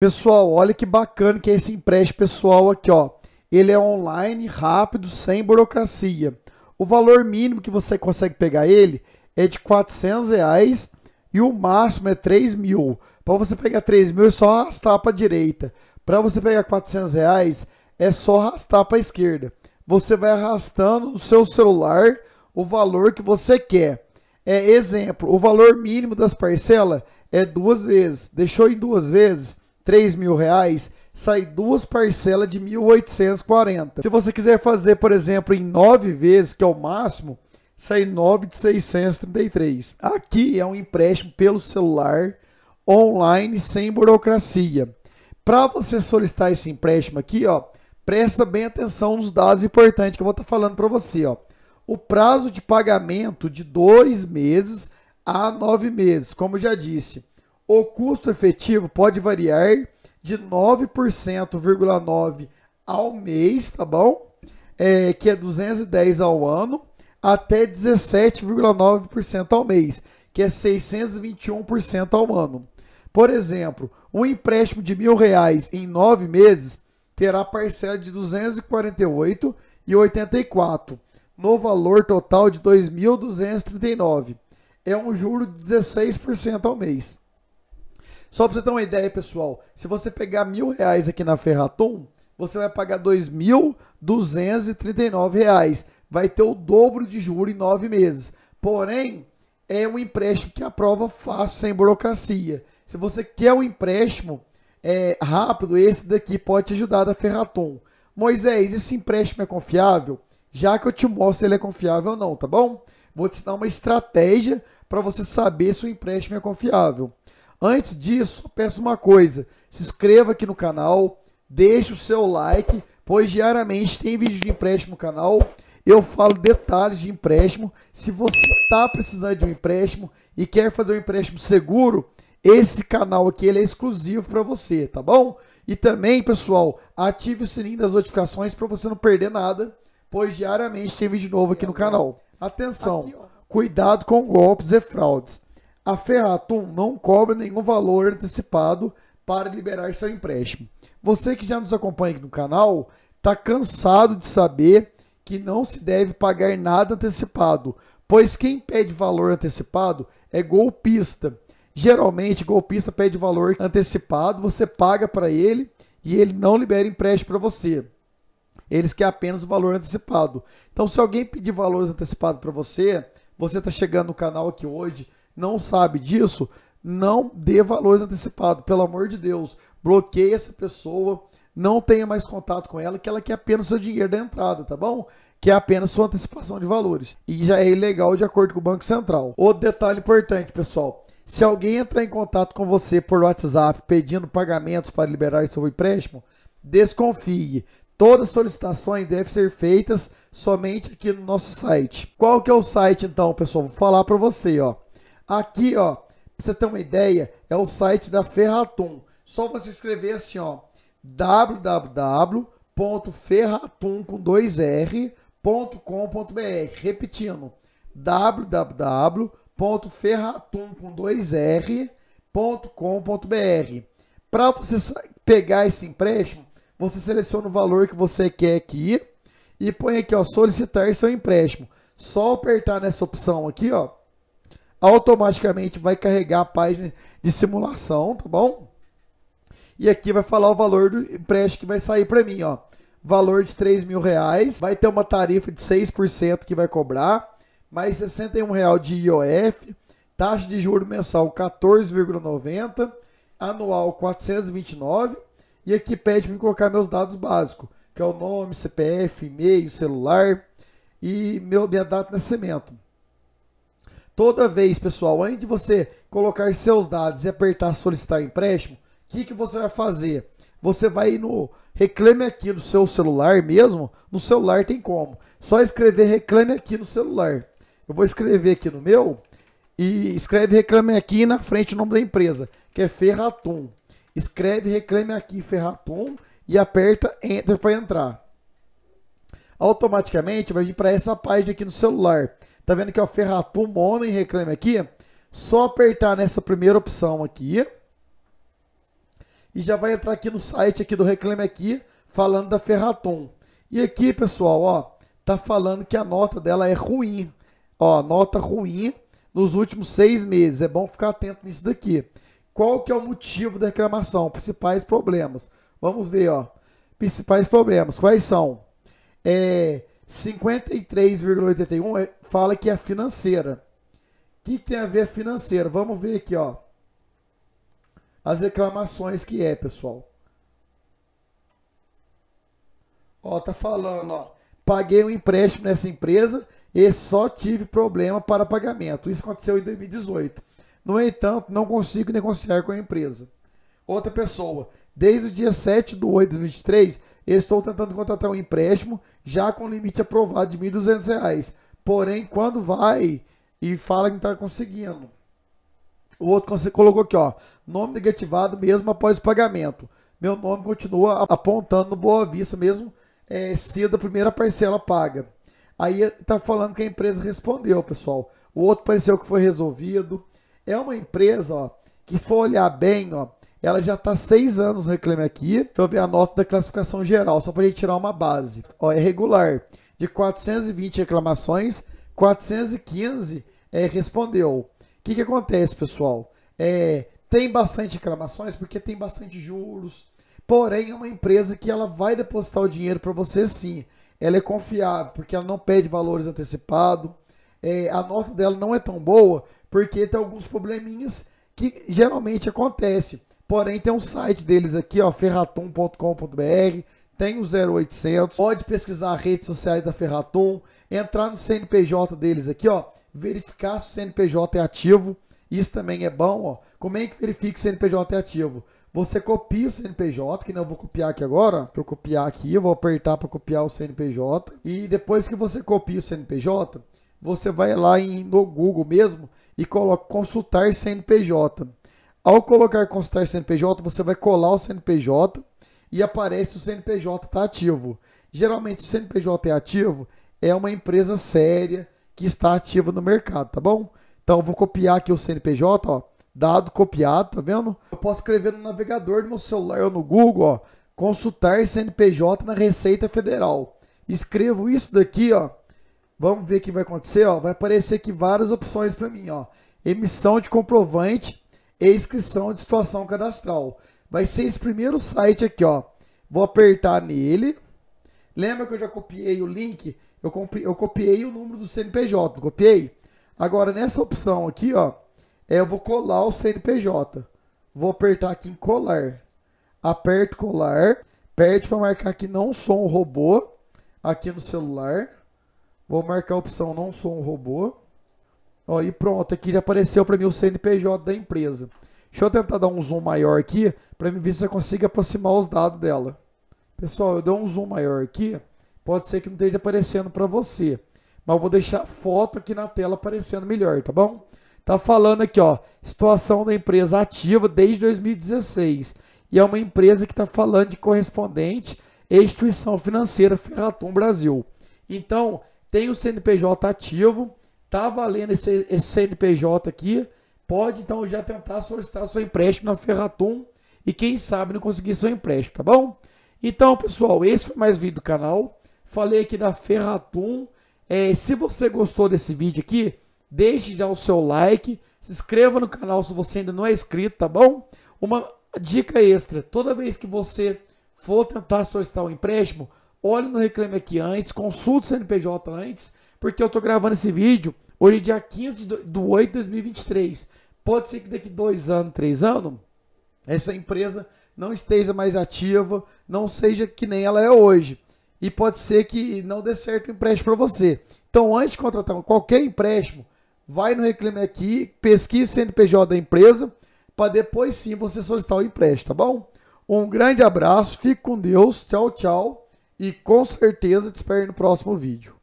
Pessoal, olha que bacana que é esse empréstimo pessoal aqui, ó. Ele é online, rápido, sem burocracia. O valor mínimo que você consegue pegar ele é de 400 reais e o máximo é 3 mil. Para você pegar 3 mil é só arrastar para a direita. Para você pegar 400 reais é só arrastar para a esquerda. Você vai arrastando no seu celular o valor que você quer. É exemplo, o valor mínimo das parcelas é duas vezes. Deixou em duas vezes 3 mil reais, sai duas parcelas de 1.840. Se você quiser fazer, por exemplo, em nove vezes, que é o máximo, sai 9 de 633. Aqui é um empréstimo pelo celular, online, sem burocracia. Para você solicitar esse empréstimo aqui, ó, presta bem atenção nos dados importantes que eu vou estar tá falando para você. Ó. O prazo de pagamento de dois meses a nove meses, como eu já disse o custo efetivo pode variar de 9,9% ao mês, tá bom? É, que é 210 ao ano, até 17,9% ao mês, que é 621% ao ano. Por exemplo, um empréstimo de mil reais em nove meses terá parcela de 248,84, no valor total de 2.239. É um juro de 16% ao mês. Só para você ter uma ideia, pessoal, se você pegar mil reais aqui na Ferratom, você vai pagar dois mil duzentos e reais. Vai ter o dobro de juro em nove meses. Porém, é um empréstimo que aprova fácil, sem burocracia. Se você quer um empréstimo é, rápido, esse daqui pode te ajudar da Ferratom. Moisés, esse empréstimo é confiável? Já que eu te mostro se ele é confiável ou não, tá bom? Vou te dar uma estratégia para você saber se o empréstimo é confiável. Antes disso, peço uma coisa: se inscreva aqui no canal, deixe o seu like, pois diariamente tem vídeo de empréstimo no canal. Eu falo detalhes de empréstimo. Se você está precisando de um empréstimo e quer fazer um empréstimo seguro, esse canal aqui ele é exclusivo para você, tá bom? E também, pessoal, ative o sininho das notificações para você não perder nada, pois diariamente tem vídeo novo aqui no canal. Atenção, cuidado com golpes e fraudes a Ferratum não cobra nenhum valor antecipado para liberar seu empréstimo. Você que já nos acompanha aqui no canal está cansado de saber que não se deve pagar nada antecipado, pois quem pede valor antecipado é golpista. Geralmente, golpista pede valor antecipado, você paga para ele e ele não libera empréstimo para você. Eles querem apenas o valor antecipado. Então, se alguém pedir valores antecipados para você, você está chegando no canal aqui hoje não sabe disso, não dê valores antecipados, pelo amor de Deus. Bloqueie essa pessoa, não tenha mais contato com ela, que ela quer apenas seu dinheiro da entrada, tá bom? Que é apenas sua antecipação de valores. E já é ilegal de acordo com o Banco Central. Outro detalhe importante, pessoal. Se alguém entrar em contato com você por WhatsApp pedindo pagamentos para liberar seu empréstimo, desconfie. Todas as solicitações devem ser feitas somente aqui no nosso site. Qual que é o site então, pessoal? Vou falar para você, ó. Aqui, ó, pra você ter uma ideia, é o site da Ferratum. Só você escrever assim, ó, www.ferratum com dois R br. Repetindo, www.ferratum com dois R br. Para você pegar esse empréstimo, você seleciona o valor que você quer aqui e põe aqui, ó, solicitar seu empréstimo. Só apertar nessa opção aqui, ó, automaticamente vai carregar a página de simulação, tá bom? E aqui vai falar o valor do empréstimo que vai sair para mim, ó. Valor de 3 mil reais, vai ter uma tarifa de 6% que vai cobrar, mais 61 real de IOF, taxa de juro mensal 14,90, anual 429, e aqui pede para colocar meus dados básicos, que é o nome, CPF, e-mail, celular e meu, minha data de nascimento. Toda vez, pessoal, antes de você colocar seus dados e apertar solicitar empréstimo, o que, que você vai fazer? Você vai no Reclame Aqui no seu celular mesmo. No celular tem como. Só escrever Reclame Aqui no celular. Eu vou escrever aqui no meu e escreve Reclame Aqui na frente o nome da empresa, que é Ferratum. Escreve Reclame Aqui Ferratum e aperta Enter para entrar. Automaticamente vai vir para essa página aqui no celular. Tá vendo que é o Ferratum Mono em Reclame Aqui? Só apertar nessa primeira opção aqui. E já vai entrar aqui no site aqui do Reclame Aqui, falando da Ferratum. E aqui, pessoal, ó, tá falando que a nota dela é ruim. Ó, nota ruim nos últimos seis meses. É bom ficar atento nisso daqui. Qual que é o motivo da reclamação? Principais problemas. Vamos ver, ó. Principais problemas. Quais são? É, 53,81 é, fala que é financeira. O que, que tem a ver financeira? Vamos ver aqui, ó. As reclamações que é, pessoal. Ó, tá falando, ó. Paguei um empréstimo nessa empresa e só tive problema para pagamento. Isso aconteceu em 2018. No entanto, não consigo negociar com a empresa outra pessoa. Desde o dia 7 de 8 de 23, estou tentando contratar um empréstimo, já com limite aprovado de R$ 1.200. Porém, quando vai e fala que não está conseguindo. O outro colocou aqui, ó. Nome negativado mesmo após pagamento. Meu nome continua apontando no Boa Vista mesmo é, cedo a primeira parcela paga. Aí está falando que a empresa respondeu, pessoal. O outro pareceu que foi resolvido. É uma empresa, ó, que se for olhar bem, ó, ela já está seis anos no Reclame Aqui. Deixa eu ver a nota da classificação geral, só para gente tirar uma base. Ó, é regular. De 420 reclamações, 415 é, respondeu. O que, que acontece, pessoal? É, tem bastante reclamações porque tem bastante juros. Porém, é uma empresa que ela vai depositar o dinheiro para você sim. Ela é confiável porque ela não pede valores antecipados. É, a nota dela não é tão boa porque tem alguns probleminhas que geralmente acontece. Porém, tem um site deles aqui, ó, ferratum.com.br, tem o 0800, pode pesquisar as redes sociais da Ferratum, entrar no CNPJ deles aqui, ó, verificar se o CNPJ é ativo, isso também é bom, ó. Como é que verifica que o CNPJ é ativo? Você copia o CNPJ, que não vou copiar aqui agora, para eu copiar aqui, eu vou apertar para copiar o CNPJ. E depois que você copia o CNPJ, você vai lá em, no Google mesmo e coloca consultar CNPJ. Ao colocar consultar CNPJ, você vai colar o CNPJ e aparece o CNPJ está ativo. Geralmente, o CNPJ é ativo, é uma empresa séria que está ativa no mercado, tá bom? Então, eu vou copiar aqui o CNPJ, ó, dado copiado, tá vendo? Eu posso escrever no navegador do meu celular ou no Google, ó, consultar CNPJ na Receita Federal. Escrevo isso daqui, ó. Vamos ver o que vai acontecer, ó. Vai aparecer aqui várias opções para mim, ó. Emissão de comprovante e inscrição de situação cadastral. Vai ser esse primeiro site aqui, ó. Vou apertar nele. Lembra que eu já copiei o link? Eu, eu copiei o número do CNPJ, não copiei? Agora, nessa opção aqui, ó, é, eu vou colar o CNPJ. Vou apertar aqui em colar. Aperto colar. perto para marcar que não sou um robô aqui no celular. Vou marcar a opção não sou um robô. Ó, e pronto, aqui já apareceu para mim o CNPJ da empresa. Deixa eu tentar dar um zoom maior aqui para ver se eu consigo aproximar os dados dela. Pessoal, eu dei um zoom maior aqui, pode ser que não esteja aparecendo para você, mas eu vou deixar foto aqui na tela aparecendo melhor, tá bom? Tá falando aqui, ó, situação da empresa ativa desde 2016 e é uma empresa que está falando de correspondente instituição financeira Ferratum Brasil. Então, tem o CNPJ ativo, tá valendo esse, esse CNPJ aqui, pode então já tentar solicitar seu empréstimo na Ferratum e quem sabe não conseguir seu empréstimo, tá bom? Então, pessoal, esse foi mais vídeo do canal. Falei aqui da Ferratum. É, se você gostou desse vídeo aqui, deixe já o seu like, se inscreva no canal se você ainda não é inscrito, tá bom? Uma dica extra, toda vez que você for tentar solicitar um empréstimo, olhe no Reclame Aqui antes, consulte o CNPJ antes, porque eu tô gravando esse vídeo hoje, dia 15 de 8 de 2023. Pode ser que daqui dois anos, três anos, essa empresa não esteja mais ativa, não seja que nem ela é hoje. E pode ser que não dê certo o empréstimo para você. Então, antes de contratar qualquer empréstimo, vai no Reclame Aqui, pesquise CNPJ da empresa, para depois sim você solicitar o empréstimo, tá bom? Um grande abraço, fique com Deus, tchau, tchau, e com certeza te espero no próximo vídeo.